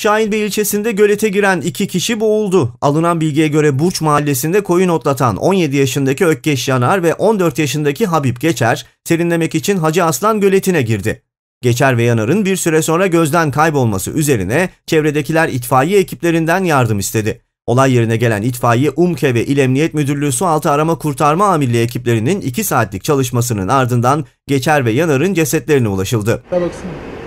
Şahinbey ilçesinde gölete giren iki kişi boğuldu. Alınan bilgiye göre Burç mahallesinde koyun otlatan 17 yaşındaki Ökkeş Yanar ve 14 yaşındaki Habib Geçer serinlemek için Hacı Aslan göletine girdi. Geçer ve Yanar'ın bir süre sonra gözden kaybolması üzerine çevredekiler itfaiye ekiplerinden yardım istedi. Olay yerine gelen itfaiye UMKE ve İl Emniyet Müdürlüğü Sualtı Arama Kurtarma Amirliği ekiplerinin 2 saatlik çalışmasının ardından Geçer ve Yanar'ın cesetlerine ulaşıldı. Baksana.